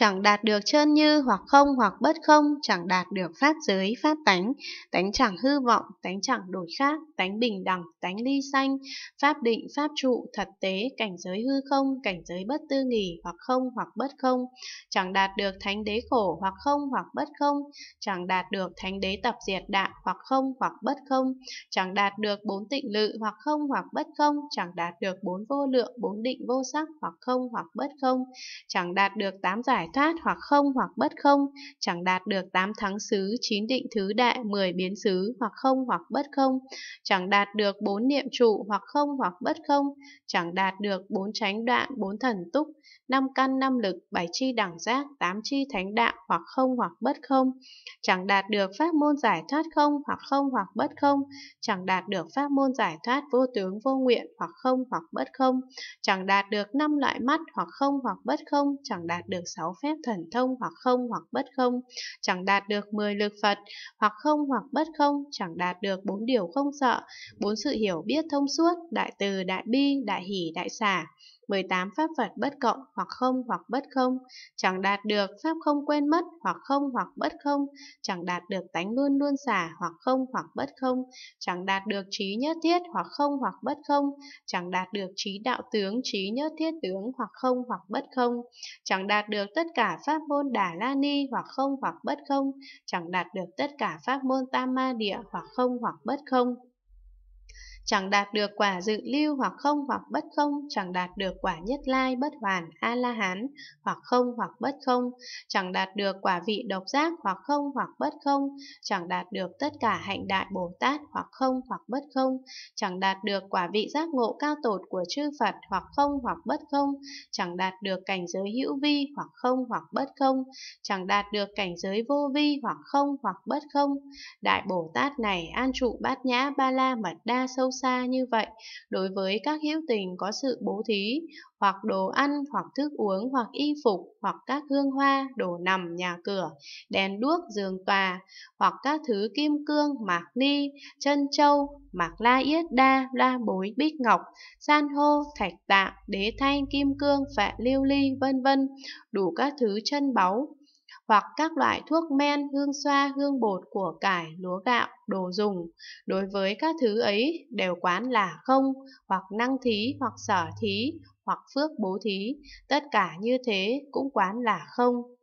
chẳng đạt được chân như hoặc không hoặc bất không, chẳng đạt được pháp giới, pháp tánh, tánh chẳng hư vọng, tánh chẳng đổi khác, tánh bình đẳng, tánh ly sanh, pháp định, pháp trụ, thật tế, cảnh giới hư không, cảnh giới bất tư nghỉ hoặc không hoặc bất không, chẳng đạt được thánh đế khổ hoặc không hoặc bất không, chẳng đạt được thánh đế tập diệt đạo hoặc không hoặc bất không, chẳng đạt được bốn tịnh lự hoặc không hoặc bất không, chẳng đạt được bốn vô lượng, bốn định vô sắc hoặc không hoặc bất không, chẳng đạt được tám giải giải thoát hoặc không hoặc bất không, chẳng đạt được tám thắng xứ, chín định thứ đệ 10 biến xứ hoặc không hoặc bất không, chẳng đạt được bốn niệm trụ hoặc không hoặc bất không, chẳng đạt được bốn chánh đoạn, bốn thần túc, năm căn năm lực, bảy chi đẳng giác, tám chi thánh đạo hoặc không hoặc bất không, chẳng đạt được pháp môn giải thoát không hoặc không hoặc bất không, chẳng đạt được pháp môn giải thoát vô tướng vô nguyện hoặc không hoặc bất không, chẳng đạt được năm loại mắt hoặc không hoặc bất không, chẳng đạt được 6 sáu phép thần thông hoặc không hoặc bất không, chẳng đạt được mười lực Phật, hoặc không hoặc bất không, chẳng đạt được bốn điều không sợ, bốn sự hiểu biết thông suốt, đại từ, đại bi, đại hỷ, đại xả. 18 pháp Phật bất cộng hoặc không hoặc bất không, chẳng đạt được pháp không quên mất hoặc không hoặc bất không, chẳng đạt được tánh luôn luôn xả hoặc không hoặc bất không, chẳng đạt được trí nhất thiết hoặc không hoặc bất không, chẳng đạt được trí đạo tướng trí nhất thiết tướng hoặc không hoặc bất không, chẳng đạt được tất cả pháp môn Đà La Ni hoặc không hoặc bất không, chẳng đạt được tất cả pháp môn Tam Ma Địa hoặc không hoặc bất không chẳng đạt được quả dự lưu hoặc không hoặc bất không, chẳng đạt được quả nhất lai bất hoàn A-la-hán hoặc không hoặc bất không, chẳng đạt được quả vị độc giác hoặc không hoặc bất không, chẳng đạt được tất cả hạnh đại Bồ Tát hoặc không hoặc bất không, chẳng đạt được quả vị giác ngộ cao tột của chư Phật hoặc không hoặc bất không, chẳng đạt được cảnh giới hữu vi hoặc không hoặc bất không, chẳng đạt được cảnh giới vô vi hoặc không hoặc bất không. Đại Bồ Tát này an trụ bát nhã ba la mật đa sâu xa như vậy đối với các hữu tình có sự bố thí, hoặc đồ ăn, hoặc thức uống, hoặc y phục, hoặc các hương hoa, đồ nằm, nhà cửa, đèn đuốc, giường tòa, hoặc các thứ kim cương, mạc ni, chân châu, mạc la yết đa, la bối, bích ngọc, san hô, thạch tạng, đế thanh, kim cương, phạ liêu ly, vân vân đủ các thứ chân báu, hoặc các loại thuốc men, hương xoa, hương bột, của cải, lúa gạo, đồ dùng. Đối với các thứ ấy đều quán là không, hoặc năng thí, hoặc sở thí, hoặc phước bố thí, tất cả như thế cũng quán là không.